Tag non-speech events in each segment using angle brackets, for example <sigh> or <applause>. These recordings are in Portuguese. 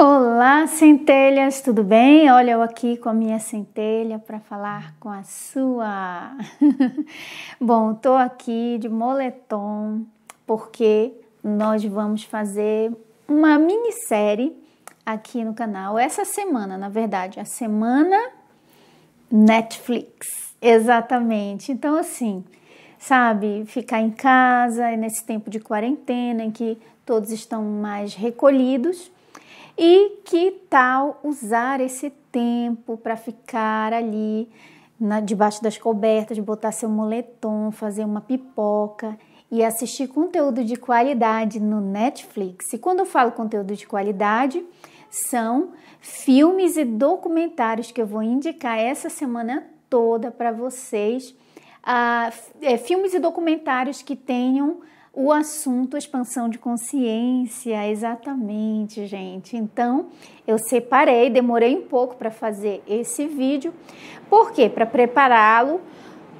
Olá, centelhas, tudo bem? Olha eu aqui com a minha centelha para falar com a sua. <laughs> Bom, tô aqui de moletom porque nós vamos fazer uma minissérie aqui no canal essa semana, na verdade, a semana Netflix. Exatamente. Então assim, sabe, ficar em casa nesse tempo de quarentena em que todos estão mais recolhidos, e que tal usar esse tempo para ficar ali na, debaixo das cobertas, botar seu moletom, fazer uma pipoca e assistir conteúdo de qualidade no Netflix? E quando eu falo conteúdo de qualidade, são filmes e documentários que eu vou indicar essa semana toda para vocês. Ah, é, filmes e documentários que tenham o assunto expansão de consciência, exatamente, gente. Então, eu separei, demorei um pouco para fazer esse vídeo. Por quê? Para prepará-lo,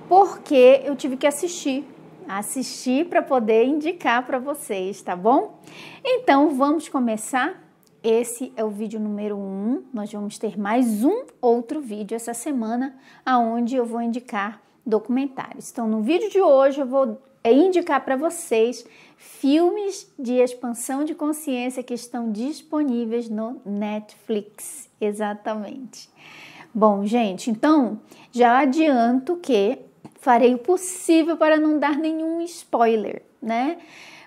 porque eu tive que assistir assistir para poder indicar para vocês, tá bom? Então vamos começar. Esse é o vídeo número 1. Um. Nós vamos ter mais um outro vídeo essa semana aonde eu vou indicar documentários. Então no vídeo de hoje eu vou é indicar para vocês filmes de expansão de consciência que estão disponíveis no Netflix. Exatamente. Bom, gente, então já adianto que farei o possível para não dar nenhum spoiler, né?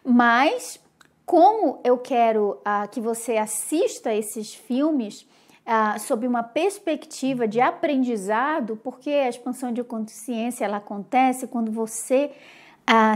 Mas como eu quero ah, que você assista esses filmes ah, sob uma perspectiva de aprendizado, porque a expansão de consciência ela acontece quando você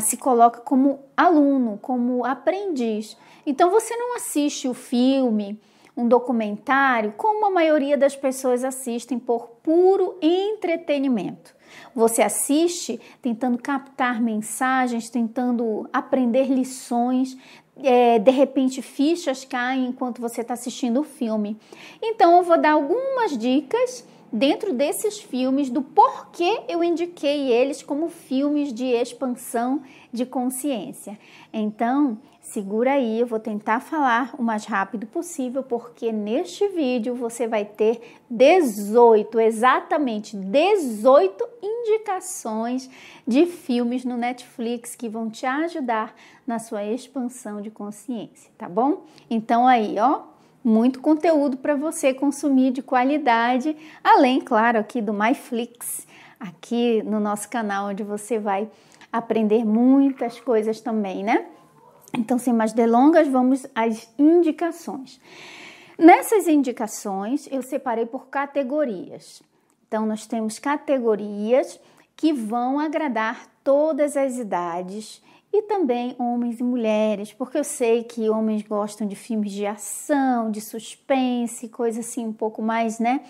se coloca como aluno, como aprendiz. Então você não assiste o filme, um documentário, como a maioria das pessoas assistem por puro entretenimento. Você assiste tentando captar mensagens, tentando aprender lições, é, de repente fichas caem enquanto você está assistindo o filme. Então eu vou dar algumas dicas dentro desses filmes do porquê eu indiquei eles como filmes de expansão de consciência. Então, segura aí, eu vou tentar falar o mais rápido possível, porque neste vídeo você vai ter 18, exatamente 18 indicações de filmes no Netflix que vão te ajudar na sua expansão de consciência, tá bom? Então aí, ó, muito conteúdo para você consumir de qualidade, além, claro, aqui do MyFlix, aqui no nosso canal, onde você vai aprender muitas coisas também, né? Então, sem mais delongas, vamos às indicações. Nessas indicações, eu separei por categorias. Então, nós temos categorias que vão agradar todas as idades e também homens e mulheres, porque eu sei que homens gostam de filmes de ação, de suspense, coisa assim um pouco mais, né?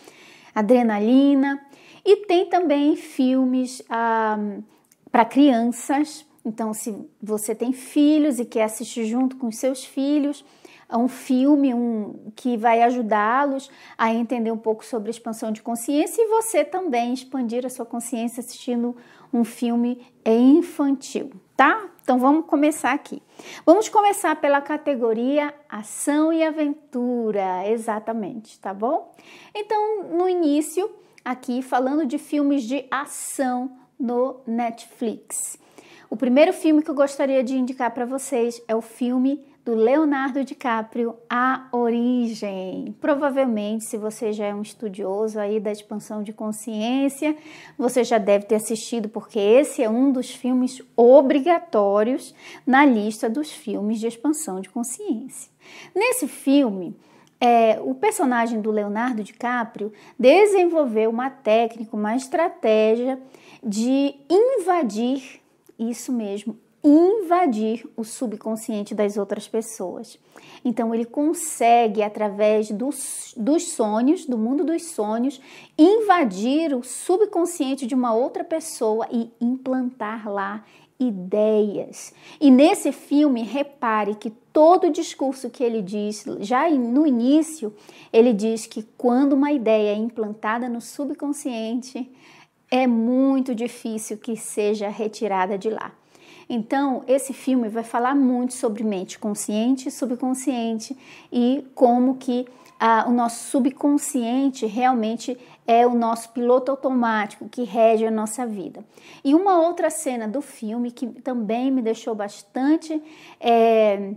Adrenalina. E tem também filmes ah, para crianças. Então, se você tem filhos e quer assistir junto com seus filhos, um filme um, que vai ajudá-los a entender um pouco sobre expansão de consciência e você também expandir a sua consciência assistindo um filme infantil, tá? Então vamos começar aqui. Vamos começar pela categoria ação e aventura, exatamente, tá bom? Então, no início, aqui falando de filmes de ação no Netflix. O primeiro filme que eu gostaria de indicar para vocês é o filme do Leonardo DiCaprio, A Origem. Provavelmente, se você já é um estudioso aí da expansão de consciência, você já deve ter assistido, porque esse é um dos filmes obrigatórios na lista dos filmes de expansão de consciência. Nesse filme, é, o personagem do Leonardo DiCaprio desenvolveu uma técnica, uma estratégia de invadir, isso mesmo, invadir o subconsciente das outras pessoas. Então, ele consegue, através dos, dos sonhos, do mundo dos sonhos, invadir o subconsciente de uma outra pessoa e implantar lá ideias. E nesse filme, repare que todo o discurso que ele diz, já no início, ele diz que quando uma ideia é implantada no subconsciente, é muito difícil que seja retirada de lá. Então, esse filme vai falar muito sobre mente consciente, subconsciente e como que ah, o nosso subconsciente realmente é o nosso piloto automático que rege a nossa vida. E uma outra cena do filme que também me deixou bastante. É,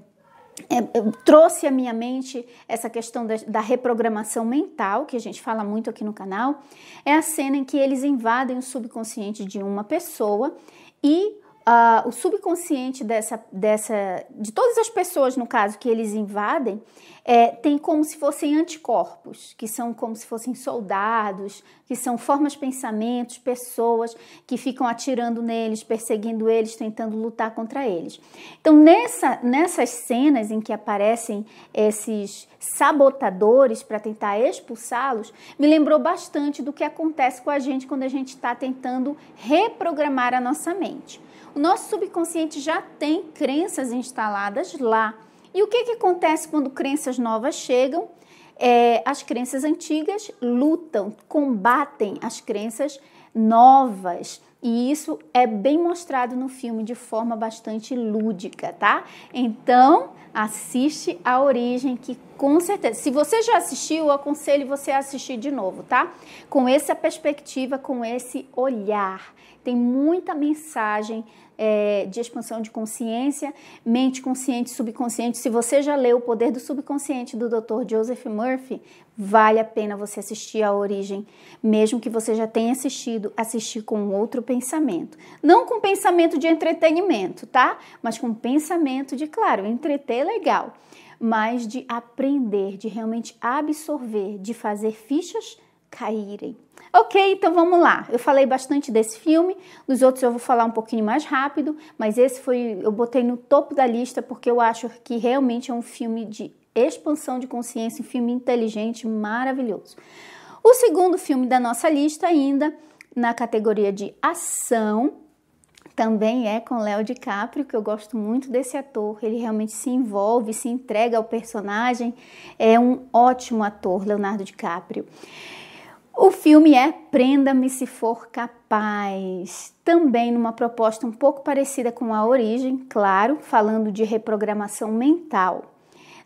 é, trouxe à minha mente essa questão da, da, reprogramação mental, que a gente fala muito aqui no canal, é a cena em que eles invadem o subconsciente de uma pessoa e uh, o subconsciente dessa, dessa, de todas as pessoas, no caso, que eles invadem, é, tem como se fossem anticorpos, que são como se fossem soldados, que são formas, pensamentos, pessoas que ficam atirando neles, perseguindo eles, tentando lutar contra eles. Então, nessa, nessas cenas em que aparecem esses sabotadores para tentar expulsá-los, me lembrou bastante do que acontece com a gente quando a gente está tentando reprogramar a nossa mente. O nosso subconsciente já tem crenças instaladas lá. E o que, que acontece quando crenças novas chegam? É, as crenças antigas lutam, combatem as crenças novas. E isso é bem mostrado no filme de forma bastante lúdica, tá? Então, assiste a origem que com certeza, se você já assistiu, eu aconselho você a assistir de novo, tá? Com essa perspectiva, com esse olhar tem muita mensagem é, de expansão de consciência, mente consciente, subconsciente. Se você já leu O Poder do Subconsciente do Dr. Joseph Murphy, vale a pena você assistir a origem, mesmo que você já tenha assistido, assistir com outro pensamento. Não com pensamento de entretenimento, tá? Mas com pensamento de, claro, entreter é legal, mas de aprender, de realmente absorver, de fazer fichas caírem. Ok, então vamos lá. Eu falei bastante desse filme, dos outros eu vou falar um pouquinho mais rápido, mas esse foi, eu botei no topo da lista porque eu acho que realmente é um filme de expansão de consciência, um filme inteligente, maravilhoso. O segundo filme da nossa lista ainda, na categoria de ação, também é com Léo DiCaprio, que eu gosto muito desse ator. Ele realmente se envolve, se entrega ao personagem. É um ótimo ator, Leonardo DiCaprio. O filme é Prenda-me se for capaz, também numa proposta um pouco parecida com A Origem, claro, falando de reprogramação mental.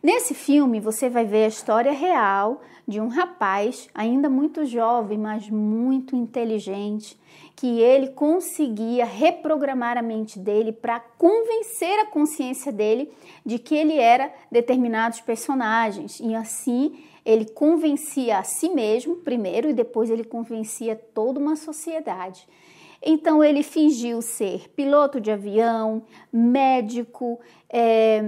Nesse filme você vai ver a história real de um rapaz, ainda muito jovem, mas muito inteligente, que ele conseguia reprogramar a mente dele para convencer a consciência dele de que ele era determinados personagens e assim ele convencia a si mesmo primeiro e depois ele convencia toda uma sociedade então ele fingiu ser piloto de avião, médico, é,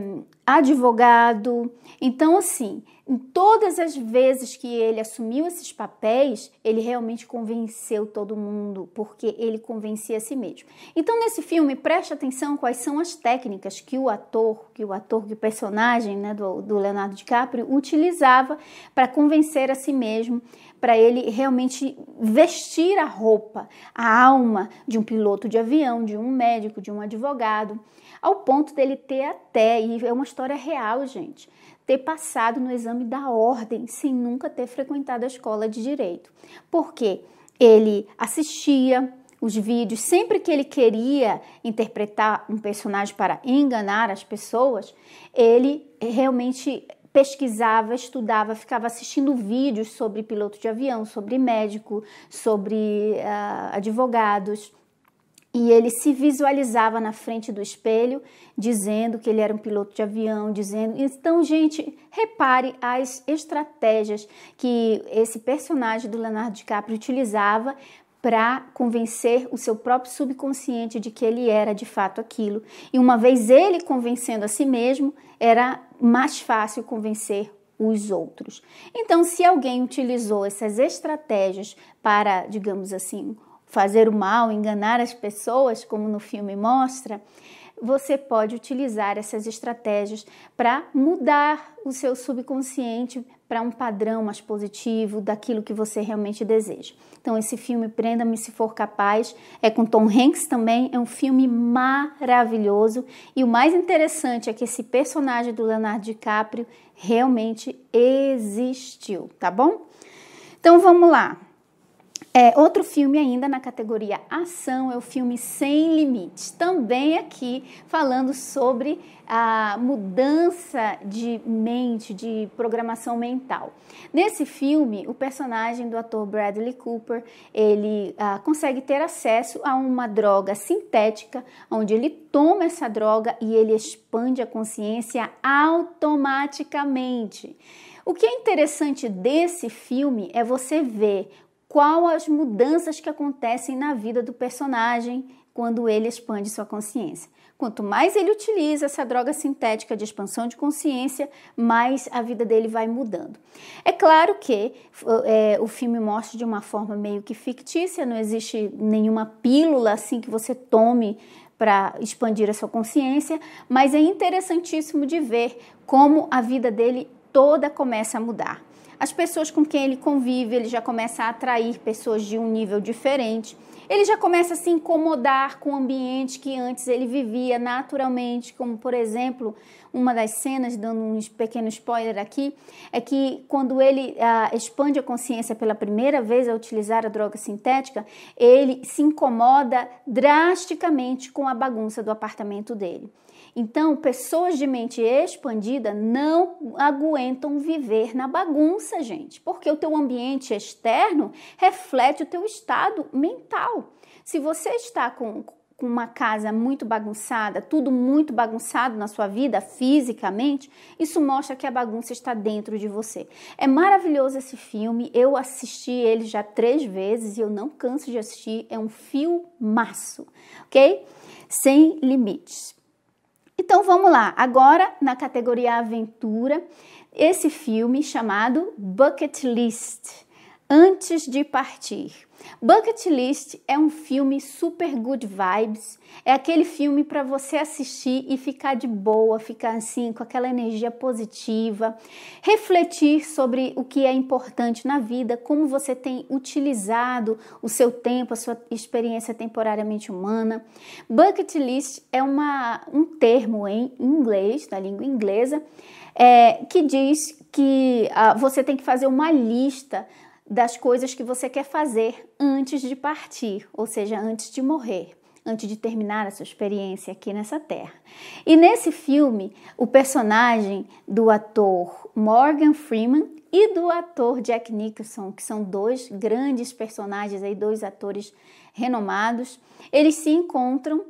advogado. Então, assim, em todas as vezes que ele assumiu esses papéis, ele realmente convenceu todo mundo, porque ele convencia a si mesmo. Então, nesse filme, preste atenção quais são as técnicas que o ator, que o ator, que o personagem né, do, do Leonardo DiCaprio utilizava para convencer a si mesmo, para ele realmente vestir a roupa, a alma de um piloto de avião, de um médico, de um advogado, ao ponto dele ter até, e é uma história real, gente, ter passado no exame da ordem sem nunca ter frequentado a escola de direito. Porque ele assistia os vídeos sempre que ele queria interpretar um personagem para enganar as pessoas, ele realmente pesquisava, estudava, ficava assistindo vídeos sobre piloto de avião, sobre médico, sobre uh, advogados. E ele se visualizava na frente do espelho, dizendo que ele era um piloto de avião, dizendo. Então, gente, repare as estratégias que esse personagem do Leonardo DiCaprio utilizava para convencer o seu próprio subconsciente de que ele era de fato aquilo. E uma vez ele convencendo a si mesmo, era mais fácil convencer os outros. Então, se alguém utilizou essas estratégias para, digamos assim, fazer o mal, enganar as pessoas, como no filme mostra, você pode utilizar essas estratégias para mudar o seu subconsciente para um padrão mais positivo daquilo que você realmente deseja. Então, esse filme Prenda-me se for capaz é com Tom Hanks também, é um filme maravilhoso e o mais interessante é que esse personagem do Leonardo DiCaprio realmente existiu, tá bom? Então, vamos lá. É, outro filme ainda na categoria ação é o filme Sem Limites, também aqui falando sobre a mudança de mente, de programação mental. Nesse filme, o personagem do ator Bradley Cooper, ele ah, consegue ter acesso a uma droga sintética, onde ele toma essa droga e ele expande a consciência automaticamente. O que é interessante desse filme é você ver qual as mudanças que acontecem na vida do personagem quando ele expande sua consciência. Quanto mais ele utiliza essa droga sintética de expansão de consciência, mais a vida dele vai mudando. É claro que é, o filme mostra de uma forma meio que fictícia, não existe nenhuma pílula assim que você tome para expandir a sua consciência, mas é interessantíssimo de ver como a vida dele toda começa a mudar as pessoas com quem ele convive, ele já começa a atrair pessoas de um nível diferente. Ele já começa a se incomodar com o ambiente que antes ele vivia naturalmente, como por exemplo, uma das cenas, dando um pequeno spoiler aqui, é que quando ele ah, expande a consciência pela primeira vez a utilizar a droga sintética, ele se incomoda drasticamente com a bagunça do apartamento dele. Então, pessoas de mente expandida não aguentam viver na bagunça, gente, porque o teu ambiente externo reflete o teu estado mental. Se você está com, uma casa muito bagunçada, tudo muito bagunçado na sua vida fisicamente, isso mostra que a bagunça está dentro de você. É maravilhoso esse filme, eu assisti ele já três vezes e eu não canso de assistir, é um filmaço, ok? Sem limites. Então vamos lá, agora na categoria aventura, esse filme chamado Bucket List. Antes de Partir. Bucket List é um filme super good vibes, é aquele filme para você assistir e ficar de boa, ficar assim com aquela energia positiva, refletir sobre o que é importante na vida, como você tem utilizado o seu tempo, a sua experiência temporariamente humana. Bucket List é uma, um termo em inglês, na língua inglesa, é, que diz que ah, você tem que fazer uma lista das coisas que você quer fazer antes de partir, ou seja, antes de morrer, antes de terminar a sua experiência aqui nessa terra. E nesse filme, o personagem do ator Morgan Freeman e do ator Jack Nicholson, que são dois grandes personagens aí, dois atores renomados, eles se encontram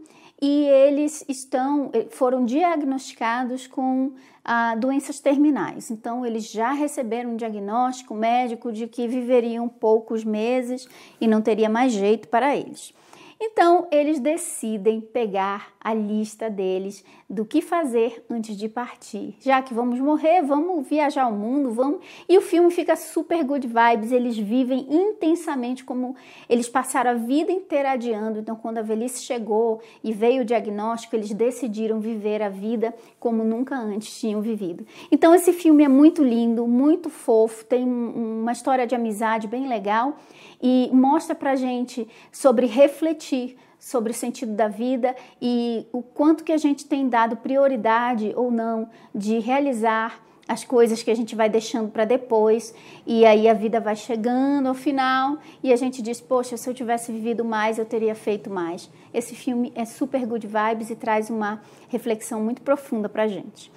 e eles estão eh, foram diagnosticados com ah, doenças terminais. Então eles já receberam um diagnóstico médico de que viveriam poucos meses e não teria mais jeito para eles. Então eles decidem pegar a lista deles do que fazer antes de partir. Já que vamos morrer, vamos viajar o mundo, vamos. E o filme fica super good vibes, eles vivem intensamente como eles passaram a vida inteira adiando. Então, quando a velhice chegou e veio o diagnóstico, eles decidiram viver a vida como nunca antes tinham vivido. Então, esse filme é muito lindo, muito fofo, tem uma história de amizade bem legal e mostra pra gente sobre refletir sobre o sentido da vida e o quanto que a gente tem dado prioridade ou não de realizar as coisas que a gente vai deixando para depois e aí a vida vai chegando ao final e a gente diz poxa se eu tivesse vivido mais eu teria feito mais esse filme é super good vibes e traz uma reflexão muito profunda para gente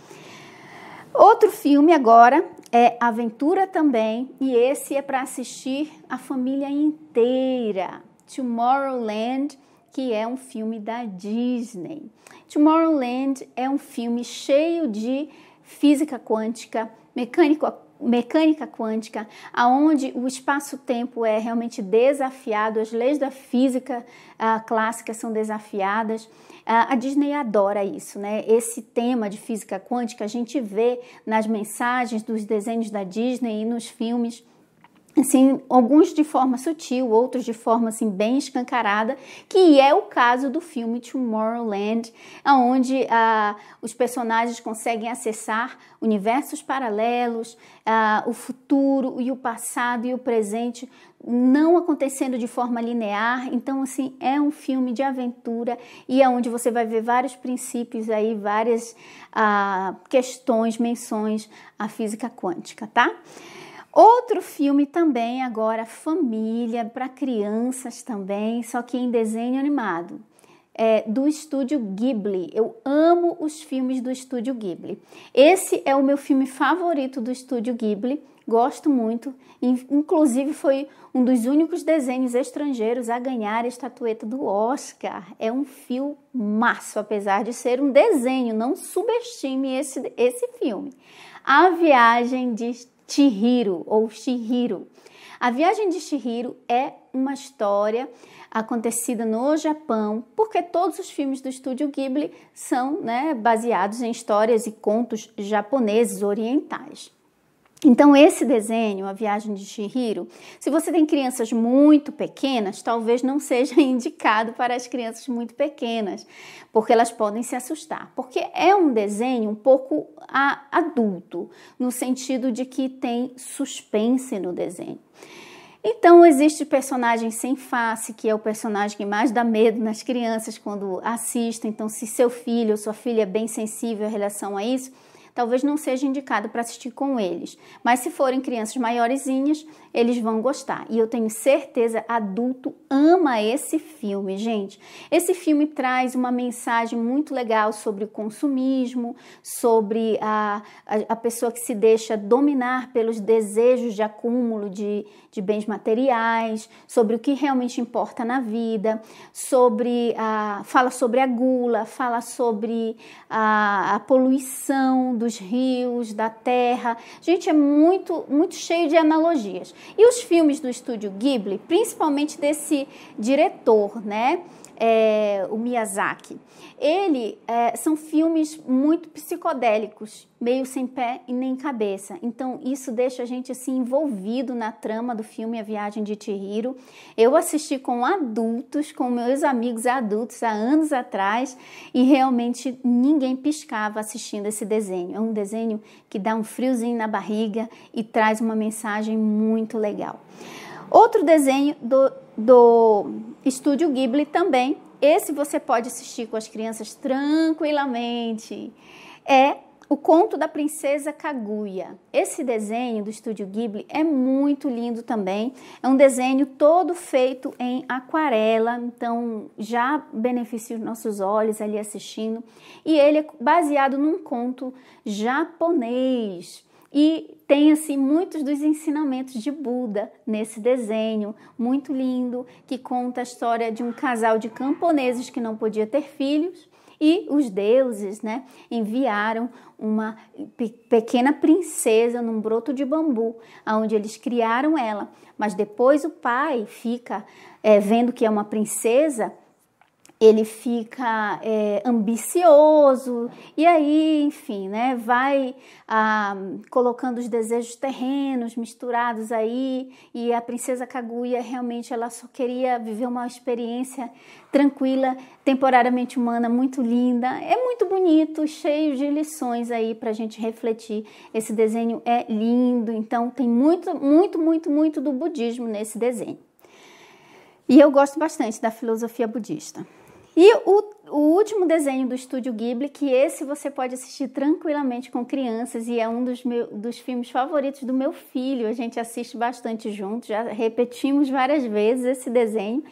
outro filme agora é aventura também e esse é para assistir a família inteira Tomorrowland que é um filme da Disney. Tomorrowland é um filme cheio de física quântica, mecânica mecânica quântica, aonde o espaço-tempo é realmente desafiado, as leis da física uh, clássica são desafiadas. Uh, a Disney adora isso, né? Esse tema de física quântica a gente vê nas mensagens dos desenhos da Disney e nos filmes assim, alguns de forma sutil, outros de forma assim bem escancarada, que é o caso do filme Tomorrowland, onde ah, os personagens conseguem acessar universos paralelos, ah, o futuro e o passado e o presente não acontecendo de forma linear. Então, assim, é um filme de aventura e é onde você vai ver vários princípios aí, várias ah, questões, menções à física quântica, tá? Outro filme também, agora família, para crianças também, só que em desenho animado, é, do estúdio Ghibli. Eu amo os filmes do estúdio Ghibli. Esse é o meu filme favorito do estúdio Ghibli, gosto muito. Inclusive, foi um dos únicos desenhos estrangeiros a ganhar a estatueta do Oscar. É um filme massa, apesar de ser um desenho, não subestime esse, esse filme. A Viagem de Chihiro ou Shihiro. A viagem de Shihiro é uma história acontecida no Japão, porque todos os filmes do estúdio Ghibli são né, baseados em histórias e contos japoneses orientais. Então, esse desenho, A Viagem de Shihiro, se você tem crianças muito pequenas, talvez não seja <laughs> indicado para as crianças muito pequenas, porque elas podem se assustar. Porque é um desenho um pouco adulto, no sentido de que tem suspense no desenho. Então, existe o personagem sem face, que é o personagem que mais dá medo nas crianças quando assistem. Então, se seu filho ou sua filha é bem sensível em relação a isso, talvez não seja indicado para assistir com eles. Mas se forem crianças maiorzinhas, eles vão gostar. E eu tenho certeza, adulto ama esse filme, gente. Esse filme traz uma mensagem muito legal sobre o consumismo, sobre a, a, a pessoa que se deixa dominar pelos desejos de acúmulo de, de bens materiais, sobre o que realmente importa na vida, sobre a, fala sobre a gula, fala sobre a, a poluição do dos rios, da terra. Gente, é muito, muito cheio de analogias. E os filmes do estúdio Ghibli, principalmente desse diretor, né? é, o Miyazaki. Ele é, são filmes muito psicodélicos, meio sem pé e nem cabeça. Então isso deixa a gente assim envolvido na trama do filme A Viagem de Chihiro. Eu assisti com adultos, com meus amigos adultos há anos atrás e realmente ninguém piscava assistindo esse desenho. É um desenho que dá um friozinho na barriga e traz uma mensagem muito legal. Outro desenho do do Estúdio Ghibli também. Esse você pode assistir com as crianças tranquilamente. É o Conto da Princesa Kaguya. Esse desenho do Estúdio Ghibli é muito lindo também. É um desenho todo feito em aquarela, então já beneficia os nossos olhos ali assistindo. E ele é baseado num conto japonês. E tem assim muitos dos ensinamentos de Buda nesse desenho, muito lindo, que conta a história de um casal de camponeses que não podia ter filhos e os deuses, né, enviaram uma pe pequena princesa num broto de bambu, aonde eles criaram ela. Mas depois o pai fica é, vendo que é uma princesa ele fica é, ambicioso e aí, enfim, né, vai ah, colocando os desejos terrenos misturados aí e a princesa Kaguya realmente ela só queria viver uma experiência tranquila, temporariamente humana, muito linda, é muito bonito, cheio de lições aí para a gente refletir. Esse desenho é lindo, então tem muito, muito, muito, muito do budismo nesse desenho. E eu gosto bastante da filosofia budista. E o, o, último desenho do estúdio Ghibli, que esse você pode assistir tranquilamente com crianças e é um dos, meu, dos filmes favoritos do meu filho. A gente assiste bastante junto, já repetimos várias vezes esse desenho.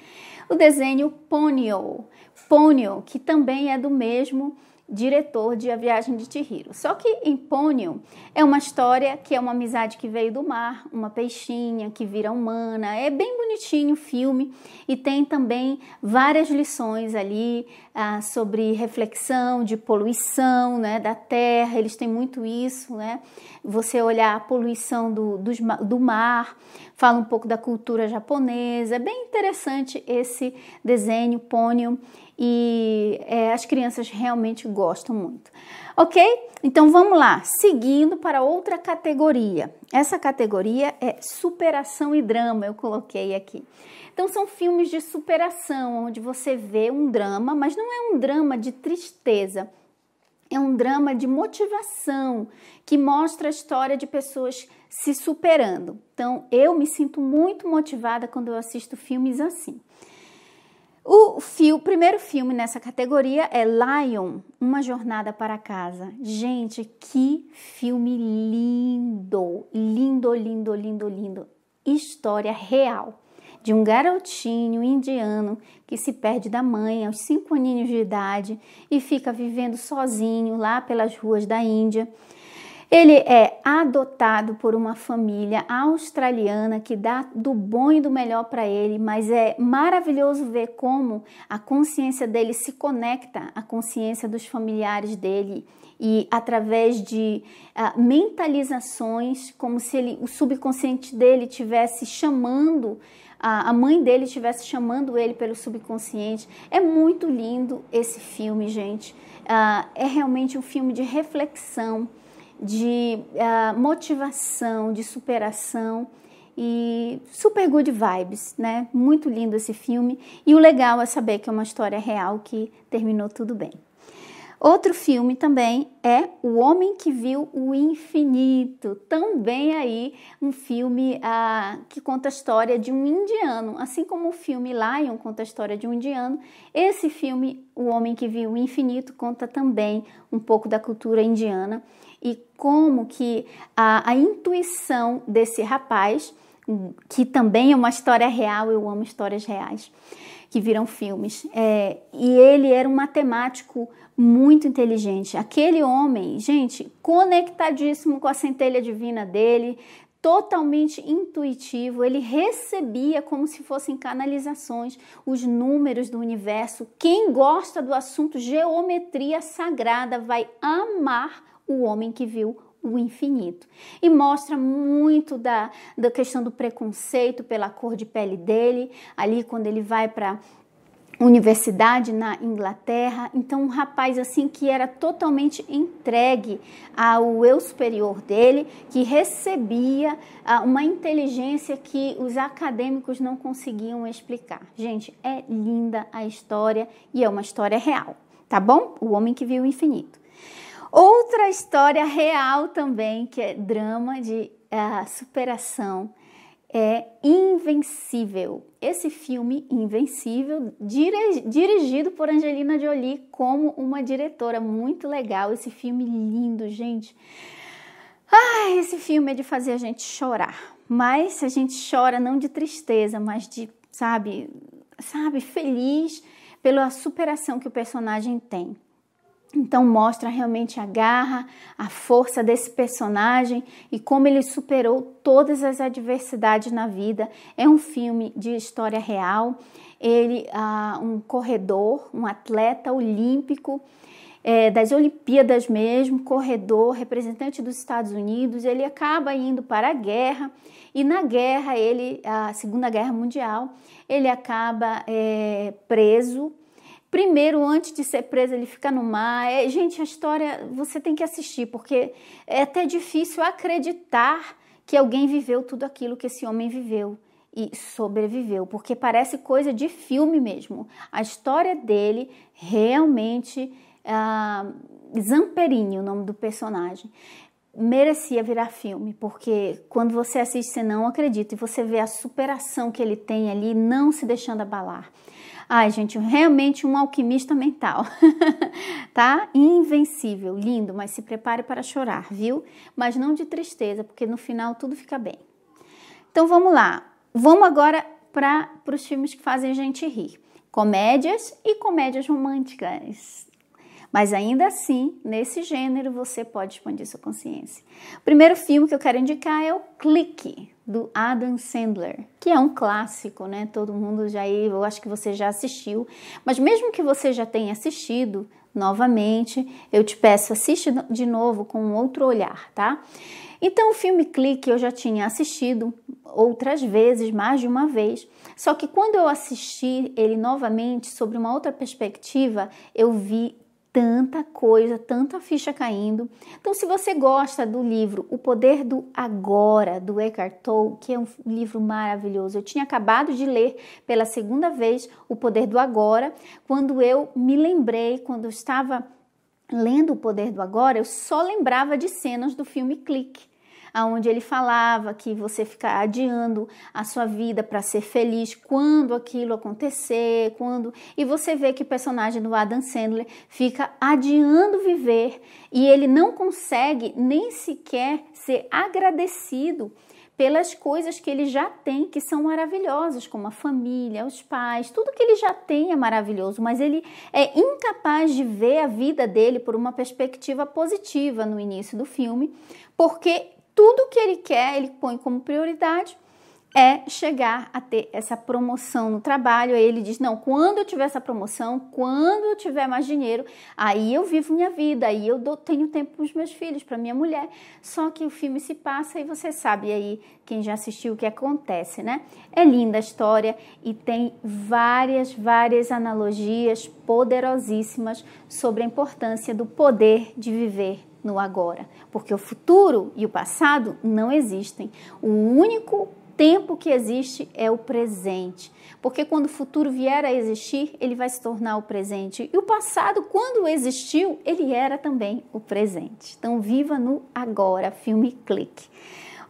O desenho Ponyo, Ponyo, que também é do mesmo diretor de A Viagem de Tihiro. Só que em Ponyo é uma história que é uma amizade que veio do mar, uma peixinha que vira humana. É bem bonitinho o filme e tem também várias lições ali ah, sobre reflexão de poluição né, da terra. Eles têm muito isso, né? Você olhar a poluição do, do, do mar, fala um pouco da cultura japonesa. É bem interessante esse desenho Ponyo e é, as crianças realmente gostam muito. Ok? Então vamos lá, seguindo para outra categoria. Essa categoria é superação e drama, eu coloquei aqui. Então são filmes de superação, onde você vê um drama, mas não é um drama de tristeza. É um drama de motivação que mostra a história de pessoas se superando. Então, eu me sinto muito motivada quando eu assisto filmes assim. O, fio, primeiro filme nessa categoria é Lion, Uma Jornada para Casa. Gente, que filme lindo! Lindo, lindo, lindo, lindo. História real de um garotinho indiano que se perde da mãe aos cinco aninhos de idade e fica vivendo sozinho lá pelas ruas da Índia ele é adotado por uma família australiana que dá do bom e do melhor para ele, mas é maravilhoso ver como a consciência dele se conecta à consciência dos familiares dele e através de uh, mentalizações, como se ele, o subconsciente dele tivesse chamando a mãe dele estivesse chamando ele pelo subconsciente. É muito lindo esse filme, gente. Ah, é realmente um filme de reflexão de uh, motivação, de superação e super good vibes, né? Muito lindo esse filme e o legal é saber que é uma história real que terminou tudo bem. Outro filme também é O Homem que Viu o Infinito. Também aí um filme ah, que conta a história de um indiano. Assim como o filme Lion conta a história de um indiano, esse filme, O Homem que Viu o Infinito, conta também um pouco da cultura indiana e como que a, a intuição desse rapaz, que também é uma história real, eu amo histórias reais, que viram filmes, é, e ele era um matemático muito inteligente. Aquele homem, gente, conectadíssimo com a centelha divina dele, totalmente intuitivo, ele recebia como se fossem canalizações os números do universo. Quem gosta do assunto geometria sagrada vai amar o homem que viu o infinito. E mostra muito da, da questão do preconceito pela cor de pele dele, ali quando ele vai para universidade na Inglaterra. Então, um rapaz assim que era totalmente entregue ao eu superior dele, que recebia ah, uma inteligência que os acadêmicos não conseguiam explicar. Gente, é linda a história e é uma história real, tá bom? O homem que viu o infinito. Outra história real também, que é drama de eh, superação, é Invencível. Esse filme Invencível, dirigido por Angelina Jolie como uma diretora muito legal. Esse filme lindo, gente. Ai, esse filme é de fazer a gente chorar. Mas a gente chora não de tristeza, mas de, sabe, sabe, feliz pela superação que o personagem tem. Então mostra realmente a garra, a força desse personagem e como ele superou todas as adversidades na vida. É um filme de história real. Ele, ah, um corredor, um atleta olímpico é, das Olimpíadas mesmo, corredor, representante dos Estados Unidos. Ele acaba indo para a guerra e na guerra ele, a Segunda Guerra Mundial, ele acaba é, preso Primeiro, antes de ser preso, ele fica no mar. É, gente, a história você tem que assistir, porque é até difícil acreditar que alguém viveu tudo aquilo que esse homem viveu e sobreviveu, porque parece coisa de filme mesmo. A história dele realmente. Ah, Zamperini, o nome do personagem merecia virar filme, porque quando você assiste, você não acredita e você vê a superação que ele tem ali, não se deixando abalar. Ai, gente, realmente um alquimista mental, <laughs> tá? Invencível, lindo, mas se prepare para chorar, viu? Mas não de tristeza, porque no final tudo fica bem. Então vamos lá. Vamos agora para os filmes que fazem a gente rir: comédias e comédias românticas. Mas ainda assim, nesse gênero, você pode expandir sua consciência. O primeiro filme que eu quero indicar é o Clique, do Adam Sandler, que é um clássico, né? Todo mundo já, eu acho que você já assistiu. Mas mesmo que você já tenha assistido, novamente, eu te peço, assiste de novo com um outro olhar, tá? Então, o filme Clique eu já tinha assistido outras vezes, mais de uma vez, só que quando eu assisti ele novamente, sobre uma outra perspectiva, eu vi tanta coisa, tanta ficha caindo. Então, se você gosta do livro O Poder do Agora, do Eckhart Tolle, que é um livro maravilhoso, eu tinha acabado de ler pela segunda vez O Poder do Agora, quando eu me lembrei, quando eu estava lendo O Poder do Agora, eu só lembrava de cenas do filme Clique aonde ele falava que você fica adiando a sua vida para ser feliz quando aquilo acontecer, quando e você vê que o personagem do Adam Sandler fica adiando viver e ele não consegue nem sequer ser agradecido pelas coisas que ele já tem que são maravilhosas, como a família, os pais, tudo que ele já tem é maravilhoso, mas ele é incapaz de ver a vida dele por uma perspectiva positiva no início do filme, porque tudo que ele quer, ele põe como prioridade é chegar a ter essa promoção no trabalho. Aí ele diz: Não, quando eu tiver essa promoção, quando eu tiver mais dinheiro, aí eu vivo minha vida, aí eu dou, tenho tempo para os meus filhos, para minha mulher. Só que o filme se passa e você sabe aí, quem já assistiu, o que acontece, né? É linda a história e tem várias, várias analogias poderosíssimas sobre a importância do poder de viver no agora, porque o futuro e o passado não existem. O único tempo que existe é o presente. Porque quando o futuro vier a existir, ele vai se tornar o presente. E o passado, quando existiu, ele era também o presente. Então, viva no agora, filme clique.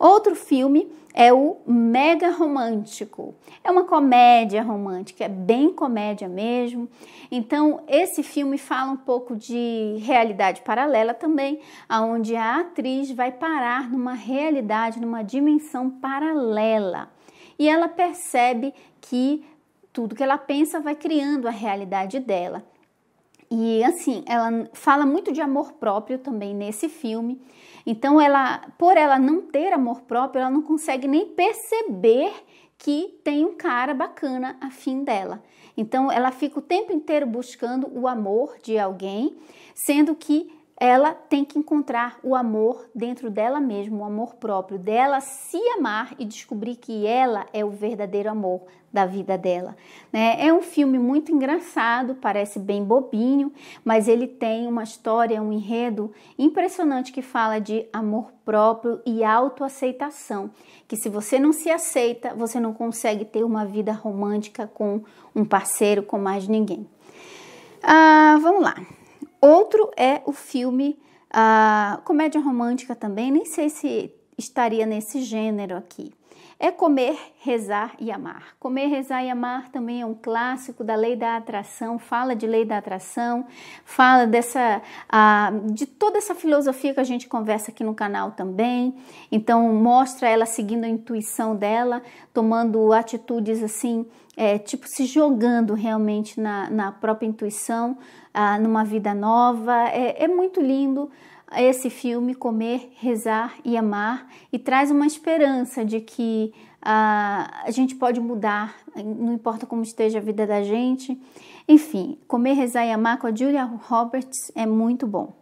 Outro filme é o Mega Romântico. É uma comédia romântica, é bem comédia mesmo. Então, esse filme fala um pouco de realidade paralela também, aonde a atriz vai parar numa realidade, numa dimensão paralela. E ela percebe que tudo que ela pensa vai criando a realidade dela. E assim, ela fala muito de amor próprio também nesse filme. Então, ela, por ela não ter amor próprio, ela não consegue nem perceber que tem um cara bacana afim dela. Então, ela fica o tempo inteiro buscando o amor de alguém, sendo que ela tem que encontrar o amor dentro dela mesma, o amor próprio, dela se amar e descobrir que ela é o verdadeiro amor da vida dela. Né? É um filme muito engraçado, parece bem bobinho, mas ele tem uma história, um enredo impressionante que fala de amor próprio e autoaceitação. Que se você não se aceita, você não consegue ter uma vida romântica com um parceiro, com mais ninguém. Ah, vamos lá. Outro é o filme comédia romântica também, nem sei se estaria nesse gênero aqui. É comer, rezar e amar. Comer, rezar e amar também é um clássico da lei da atração, fala de lei da atração, fala dessa de toda essa filosofia que a gente conversa aqui no canal também. Então mostra ela seguindo a intuição dela, tomando atitudes assim, é, tipo se jogando realmente na, na própria intuição, ah, numa vida nova. É, é muito lindo esse filme Comer, Rezar e Amar e traz uma esperança de que ah, a gente pode mudar, não importa como esteja a vida da gente. Enfim, Comer, Rezar e Amar com a Julia Roberts é muito bom.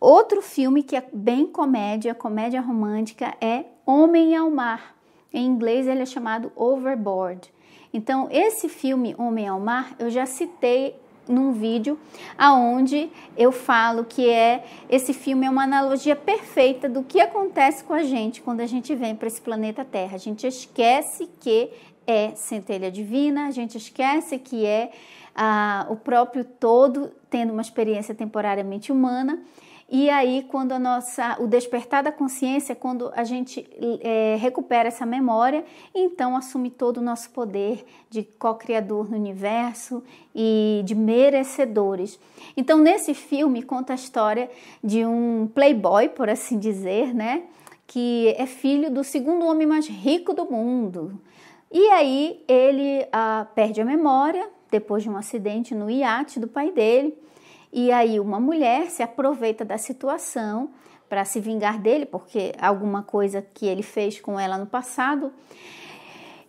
Outro filme que é bem comédia, comédia romântica, é Homem ao Mar. Em inglês ele é chamado Overboard. Então, esse filme Homem ao Mar, eu já citei num vídeo aonde eu falo que é esse filme é uma analogia perfeita do que acontece com a gente quando a gente vem para esse planeta Terra. A gente esquece que é centelha divina, a gente esquece que é ah, o próprio todo tendo uma experiência temporariamente humana e aí, quando a nossa, o despertar da consciência, é quando a gente é, recupera essa memória, então assume todo o nosso poder de co-criador no universo e de merecedores. Então, nesse filme conta a história de um playboy, por assim dizer, né, que é filho do segundo homem mais rico do mundo. E aí ele ah, perde a memória depois de um acidente no iate do pai dele e aí uma mulher se aproveita da situação para se vingar dele, porque alguma coisa que ele fez com ela no passado.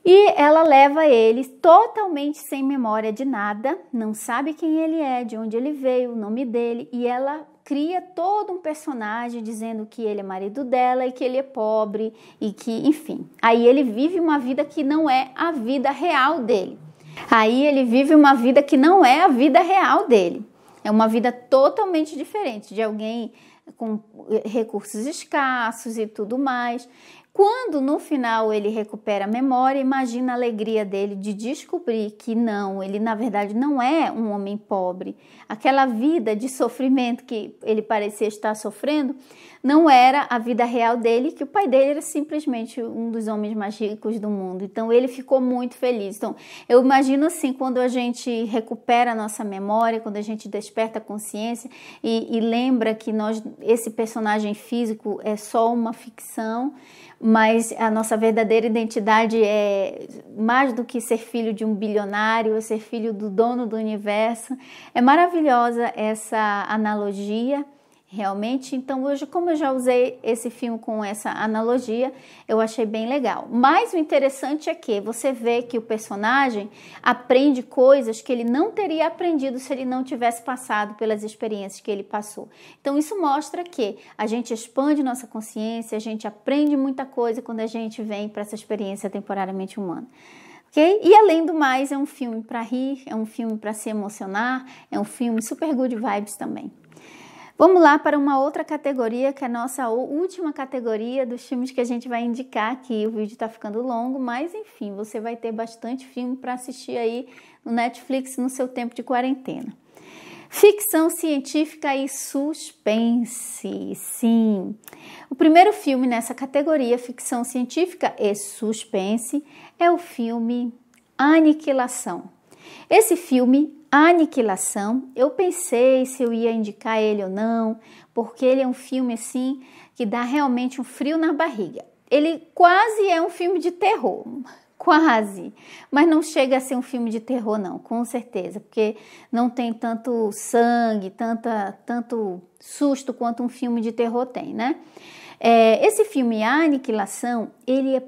E ela leva ele totalmente sem memória de nada, não sabe quem ele é, de onde ele veio, o nome dele, e ela cria todo um personagem dizendo que ele é marido dela e que ele é pobre e que, enfim. Aí ele vive uma vida que não é a vida real dele. Aí ele vive uma vida que não é a vida real dele. É uma vida totalmente diferente de alguém com recursos escassos e tudo mais. Quando no final ele recupera a memória, imagina a alegria dele de descobrir que não, ele na verdade não é um homem pobre. Aquela vida de sofrimento que ele parecia estar sofrendo não era a vida real dele, que o pai dele era simplesmente um dos homens mais ricos do mundo. Então ele ficou muito feliz. Então eu imagino assim, quando a gente recupera a nossa memória, quando a gente desperta a consciência e, e lembra que nós, esse personagem físico é só uma ficção, mas a nossa verdadeira identidade é mais do que ser filho de um bilionário, é ser filho do dono do universo. É maravilhosa essa analogia Realmente, então hoje, como eu já usei esse filme com essa analogia, eu achei bem legal. Mas o interessante é que você vê que o personagem aprende coisas que ele não teria aprendido se ele não tivesse passado pelas experiências que ele passou. Então isso mostra que a gente expande nossa consciência, a gente aprende muita coisa quando a gente vem para essa experiência temporariamente humana. Okay? E além do mais, é um filme para rir, é um filme para se emocionar, é um filme super good vibes também. Vamos lá para uma outra categoria, que é a nossa última categoria dos filmes que a gente vai indicar aqui. O vídeo está ficando longo, mas enfim, você vai ter bastante filme para assistir aí no Netflix no seu tempo de quarentena. Ficção científica e suspense. Sim. O primeiro filme nessa categoria, ficção científica e suspense, é o filme Aniquilação. Esse filme Aniquilação, eu pensei se eu ia indicar ele ou não, porque ele é um filme assim que dá realmente um frio na barriga. Ele quase é um filme de terror, <laughs> quase, mas não chega a ser um filme de terror não, com certeza, porque não tem tanto sangue, tanta, tanto susto quanto um filme de terror tem, né? É, esse filme A Aniquilação, ele é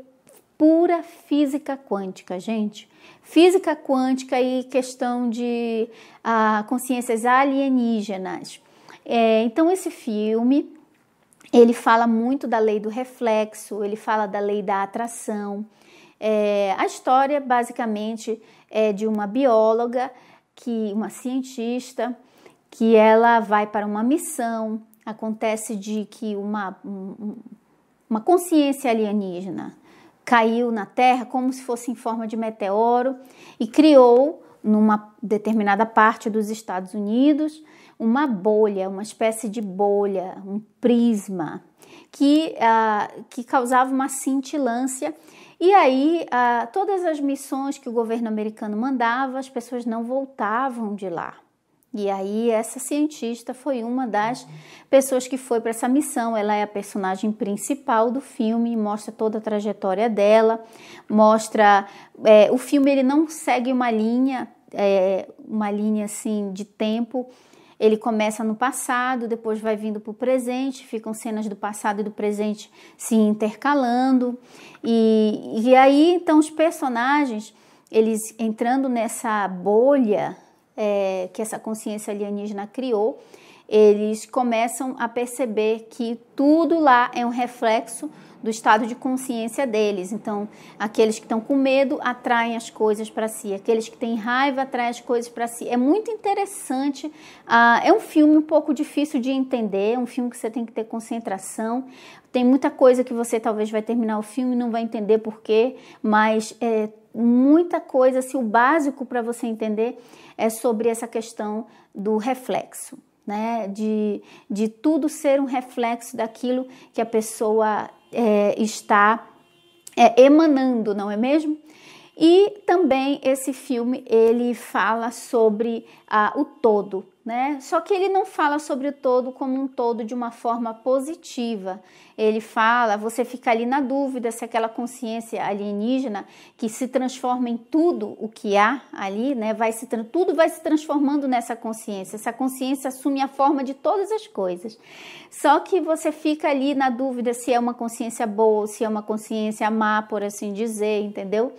pura física quântica, gente. Física quântica e questão de ah, consciências alienígenas. É, então, esse filme ele fala muito da lei do reflexo, ele fala da lei da atração. É, a história basicamente é de uma bióloga que uma cientista que ela vai para uma missão. Acontece de que uma, uma consciência alienígena caiu na Terra como se fosse em forma de meteoro e criou numa determinada parte dos Estados Unidos uma bolha, uma espécie de bolha, um prisma que, uh, que causava uma cintilância. E aí, uh, todas as missões que o governo americano mandava, as pessoas não voltavam de lá. E aí, essa cientista foi uma das pessoas que foi para essa missão. Ela é a personagem principal do filme, mostra toda a trajetória dela, mostra. É, o filme ele não segue uma linha, é, uma linha assim de tempo. Ele começa no passado, depois vai vindo para o presente, ficam cenas do passado e do presente se intercalando. E, e aí, então, os personagens, eles entrando nessa bolha é, que essa consciência alienígena criou, eles começam a perceber que tudo lá é um reflexo do estado de consciência deles. Então, aqueles que estão com medo atraem as coisas para si, aqueles que têm raiva atraem as coisas para si. É muito interessante. é um filme um pouco difícil de entender, é um filme que você tem que ter concentração. Tem muita coisa que você talvez vai terminar o filme e não vai entender porquê, mas é, muita coisa, se assim, o básico para você entender é sobre essa questão do reflexo, né? De, de tudo ser um reflexo daquilo que a pessoa é, está é, emanando, não é mesmo? E também esse filme ele fala sobre ah, o todo, né? Só que ele não fala sobre o todo como um todo de uma forma positiva. Ele fala, você fica ali na dúvida se aquela consciência alienígena que se transforma em tudo o que há ali, né? Vai se tudo vai se transformando nessa consciência. Essa consciência assume a forma de todas as coisas. Só que você fica ali na dúvida se é uma consciência boa, se é uma consciência má, por assim dizer, entendeu?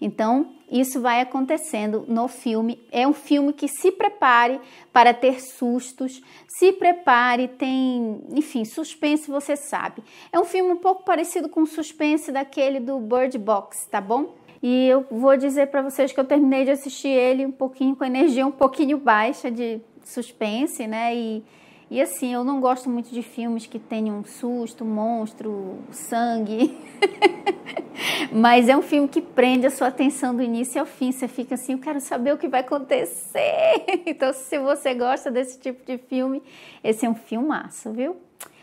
Então, isso vai acontecendo no filme. É um filme que se prepare para ter sustos, se prepare, tem, enfim, suspense, você sabe. É um filme um pouco parecido com o suspense daquele do Bird Box, tá bom? E eu vou dizer para vocês que eu terminei de assistir ele um pouquinho com energia um pouquinho baixa de suspense, né? E e assim, eu não gosto muito de filmes que tenham um susto, monstro, sangue. <laughs> Mas é um filme que prende a sua atenção do início ao fim. Você fica assim, eu quero saber o que vai acontecer. <laughs> Então, se você gosta desse tipo de filme, esse é um filmaço, viu?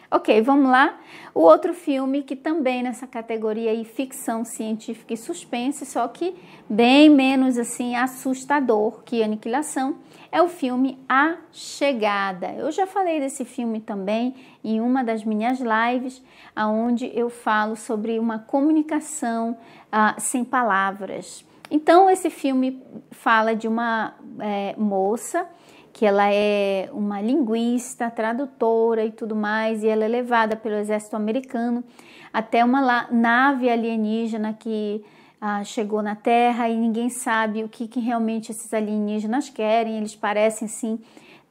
Ok, vamos lá. O outro filme que também nessa categoria aí, ficção científica e suspense, só que bem menos assim assustador que Aniquilação, é o filme A Chegada. Eu já falei desse filme também em uma das minhas lives, aonde eu falo sobre uma comunicação ah, sem palavras. Então esse filme fala de uma é, moça que ela é uma linguista, tradutora e tudo mais, e ela é levada pelo exército americano até uma nave alienígena que ah, chegou na Terra e ninguém sabe o que, que realmente esses alienígenas querem. Eles parecem sim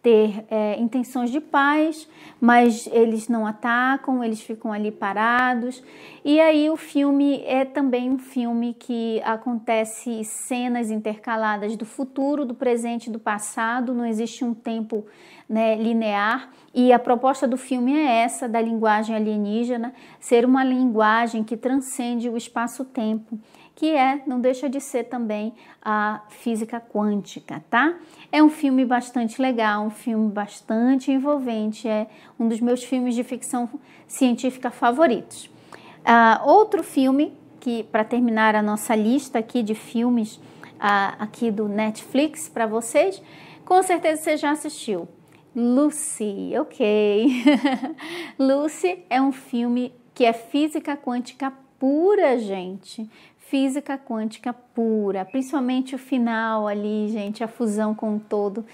ter é, intenções de paz, mas eles não atacam, eles ficam ali parados. E aí o filme é também um filme que acontece cenas intercaladas do futuro, do presente e do passado, não existe um tempo né, linear. E a proposta do filme é essa, da linguagem alienígena, ser uma linguagem que transcende o espaço-tempo que é, não deixa de ser também a física quântica, tá? É um filme bastante legal, um filme bastante envolvente, é um dos meus filmes de ficção científica favoritos. Uh, outro filme que, para terminar a nossa lista aqui de filmes uh, aqui do Netflix para vocês, com certeza você já assistiu. Lucy, ok. <laughs> Lucy é um filme que é física quântica pura, gente física quântica pura, principalmente o final ali, gente, a fusão com o todo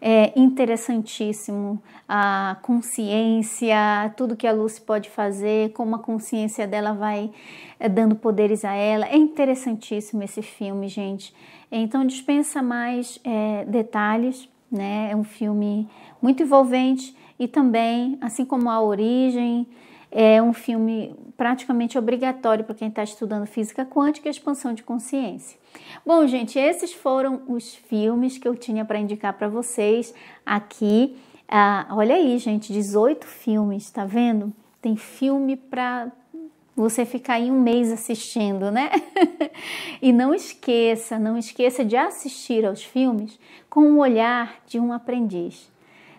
é interessantíssimo. A consciência, tudo que a luz pode fazer, como a consciência dela vai é, dando poderes a ela. É interessantíssimo esse filme, gente. Então dispensa mais é, detalhes, né? É um filme muito envolvente e também, assim como a origem é um filme praticamente obrigatório para quem está estudando física quântica e expansão de consciência. Bom, gente, esses foram os filmes que eu tinha para indicar para vocês aqui. Ah, olha aí, gente, 18 filmes, tá vendo? Tem filme para você ficar aí um mês assistindo, né? <laughs> e não esqueça, não esqueça de assistir aos filmes com o olhar de um aprendiz.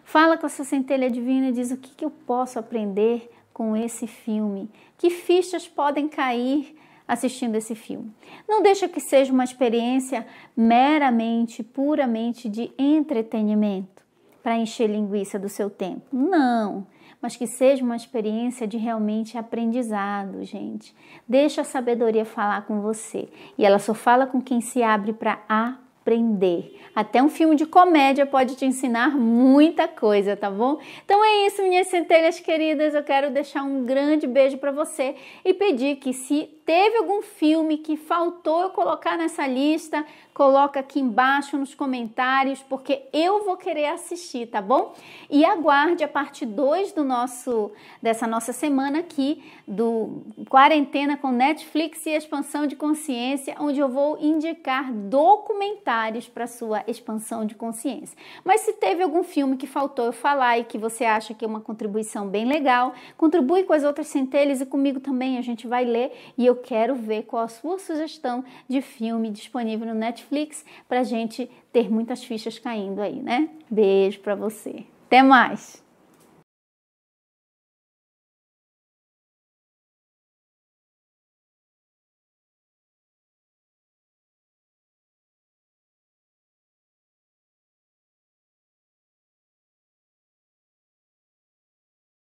Fala com a sua centelha divina e diz o que, que eu posso aprender com esse filme? Que fichas podem cair assistindo esse filme? Não deixa que seja uma experiência meramente, puramente de entretenimento para encher linguiça do seu tempo. Não, mas que seja uma experiência de realmente aprendizado, gente. Deixa a sabedoria falar com você e ela só fala com quem se abre para aprender aprender. Até um filme de comédia pode te ensinar muita coisa, tá bom? Então é isso, minhas centelhas queridas. Eu quero deixar um grande beijo para você e pedir que se teve algum filme que faltou eu colocar nessa lista, coloca aqui embaixo nos comentários, porque eu vou querer assistir, tá bom? E aguarde a parte 2 do nosso dessa nossa semana aqui do quarentena com Netflix e expansão de consciência, onde eu vou indicar documentários para sua expansão de consciência. Mas se teve algum filme que faltou eu falar e que você acha que é uma contribuição bem legal, contribui com as outras centelhas e comigo também, a gente vai ler e eu eu quero ver qual a sua sugestão de filme disponível no Netflix para gente ter muitas fichas caindo aí, né? Beijo para você. Até mais!